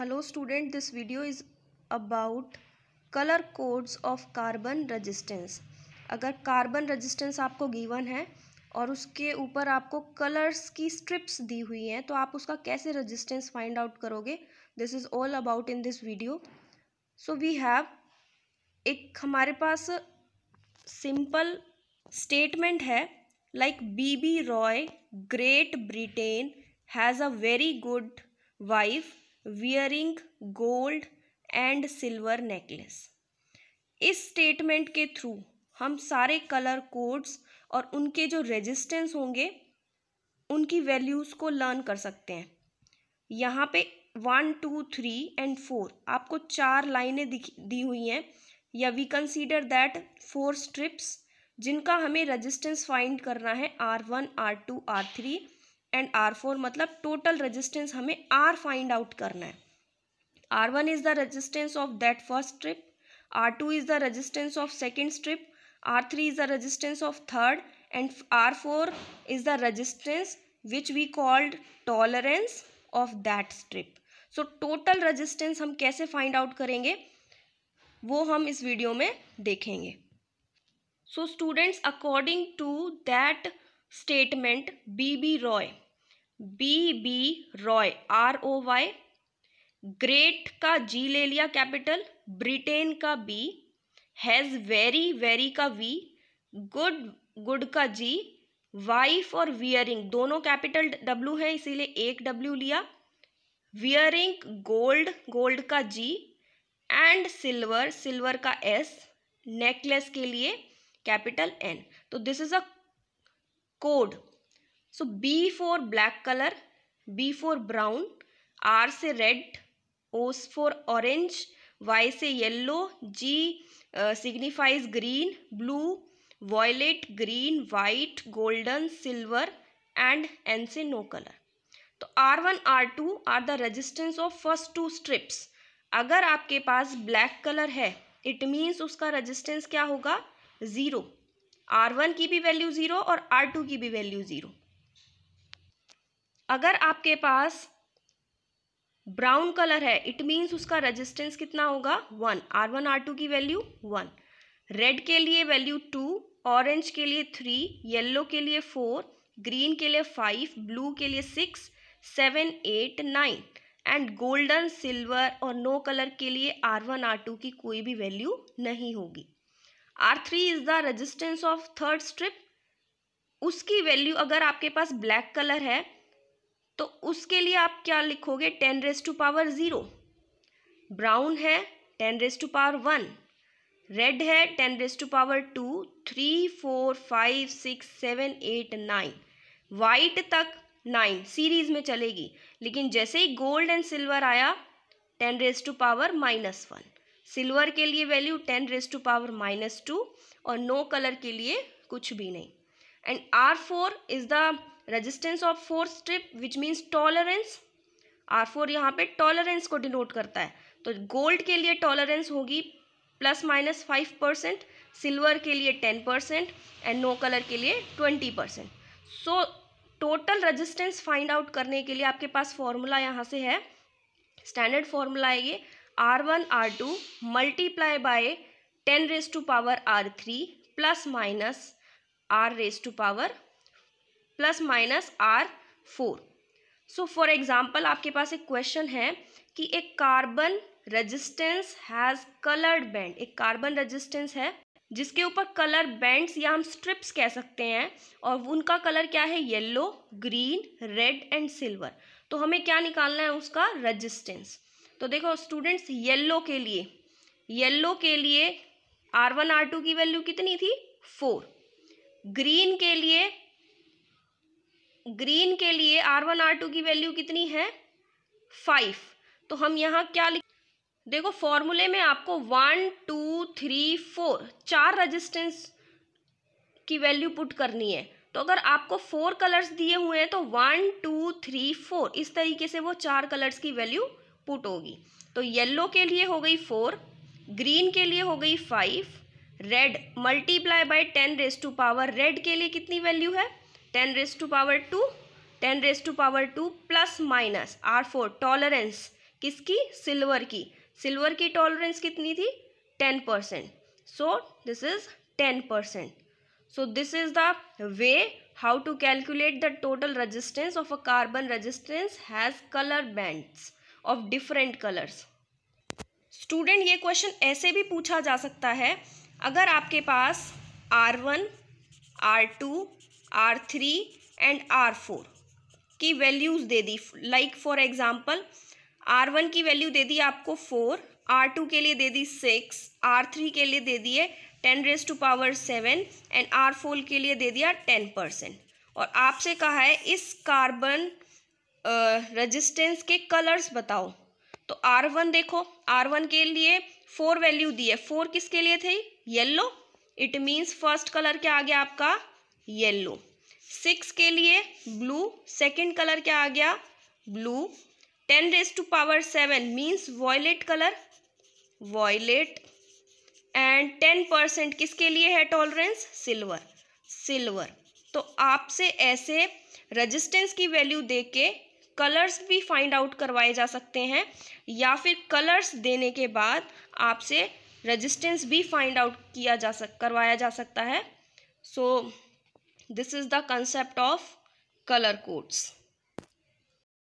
hello student this video is about colour codes of carbon resistance अगर carbon resistance आपको given है और उसके ऊपर आपको कलर्स की स्ट्रिप्स दी हुई हैं तो आप उसका कैसे रेजिस्टेंस फाइंड आउट करोगे this is all about in this video so we have एक हमारे पास सिंपल स्टेटमेंट है like B B Roy great Britain has a very good wife wearing gold and silver necklace इस statement के through हम सारे colour codes और उनके जो रेजिस्टेंस होंगे उनकी वैल्यूज़ को लर्न कर सकते हैं यहाँ पे one two three and four आपको चार लाइनें दी हुई हैं या we consider that four strips जिनका हमें रेजिस्टेंस फाइंड करना है R one R two R three and R four मतलब टोटल रेजिस्टेंस हमें आर फाइंड आउट करना है R one is the resistance of that first strip R two is the resistance of second strip R three is the resistance of third and R four is the resistance which we called tolerance of that strip so total resistance हम कैसे find out करेंगे वो हम इस video में देखेंगे so students according to that statement B B Roy B B Roy R O Y great का G ले लिया कैपिटल ब्रिटेन का बी हैज़ वेरी वेरी का वी गुड गुड का जी वाइफ और वियरिंग दोनों कैपिटल डब्ल्यू है इसीलिए एक डब्ल्यू लिया वियरिंग गोल्ड गोल्ड का जी एंड सिल्वर सिल्वर का एस नेकलेस के लिए कैपिटल एन तो this is a code so B for black colour B for brown R से red O's for orange Y से yellow G signifies green blue violet green white golden silver and N से no colour तो R one R two R the resistance of first two strips अगर आपके पास black colour है it means उसका रजिस्टेंस क्या होगा ज़ीरो आर वन की भी वैल्यू ज़ीरो और आर टू की भी वैल्यू ज़ीरो अगर आपके पास ब्राउन कलर है इट मीन्स उसका रेजिस्टेंस कितना होगा one R one R two की वैल्यू वन रेड के लिए वैल्यू टू ऑरेंज के लिए थ्री येल्लो के लिए फोर ग्रीन के लिए फाइव ब्लू के लिए six seven eight nine and golden silver और नो कलर के लिए आर वन आर टू की कोई भी वैल्यू नहीं होगी R three is the resistance of third strip उसकी वैल्यू अगर आपके पास ब्लैक कलर है तो उसके लिए आप क्या लिखोगे ten raise to power zero brown है ten raise to power one red है ten raise to power two three four five six seven eight nine white तक नाइन सीरीज में चलेगी लेकिन जैसे ही गोल्ड एंड सिल्वर आया ten raise to power minus one silver के लिए value ten raise to power minus two और नो कलर के लिए कुछ भी नहीं and R four is the resistance of four strip which means tolerance R four यहाँ पे टॉलरेंस को डिनोट करता है तो गोल्ड के लिए टॉलरेंस होगी plus minus five percent silver के लिए ten percent and no colour के लिए twenty percent so total resistance find out करने के लिए आपके पास फॉर्मूला यहाँ से है स्टैंडर्ड फॉर्मूला है ये R one R two multiply by ten raise to power R three plus minus R raise to power plus minus R four so for example आपके पास एक क्वेश्चन है कि एक carbon resistance has coloured band एक carbon resistance है जिसके ऊपर कलर बैंड्स या हम स्ट्रिप्स कह सकते हैं और उनका कलर क्या है yellow green red and silver तो हमें क्या निकालना है उसका रेजिस्टेंस तो देखो स्टूडेंट्स येल्लो के लिए येल्लो के लिए आर वन आर टू की वैल्यू कितनी थी फोर ग्रीन के लिए ग्रीन के लिए आर वन आर टू की वैल्यू कितनी है फाइव तो हम यहाँ क्या लिख देखो फॉर्मूले में आपको वन टू थ्री फोर चार रजिस्टेंस की वैल्यू पुट करनी है तो अगर आपको फोर कलर्स दिए हुए हैं तो वन टू थ्री फोर इस तरीके से वो चार कलर्स की वैल्यू पुट होगी तो येलो के लिए हो गई फोर ग्रीन के लिए हो गई five red multiply by ten raise to power red के लिए कितनी वैल्यू है ten raise to power two ten raise to power two plus minus R four tolerance किसकी सिल्वर की सिल्वर की टॉलरेंस कितनी थी ten percent so this is ten percent so this is the way how to calculate the total resistance of a carbon resistance has colour bands of different colours student ये question ऐसे भी पूछा जा सकता है अगर आपके पास R one R two R three and R four की वैल्यूज़ दे दी like for example R one की वैल्यू दे दी आपको फोर आर टू के लिए दे दी सिक्स आर थ्री के लिए दे दिए ten raise to power seven and R four के लिए दे दिया टेन परसेंट और आपसे कहा है इस कार्बन रजिस्टेंस के कलर्स बताओ तो आर वन देखो आर वन के लिए फोर वैल्यू दी है फोर किसके लिए थे yellow it means first colour क्या आ गया आपका येल्लो सिक्स के लिए ब्लू सेकेंड कलर क्या आ गया blue ten raise to power seven means violet colour violet and ten percent किसके लिए है टॉलरेंस सिल्वर सिल्वर तो आपसे ऐसे रजिस्टेंस की वैल्यू दे के कलर्स भी फाइंड आउट करवाए जा सकते हैं या फिर कलर्स देने के बाद आपसे रेजिस्टेंस भी फाइंड आउट किया जा सक करवाया जा सकता है so this is the concept of colour codes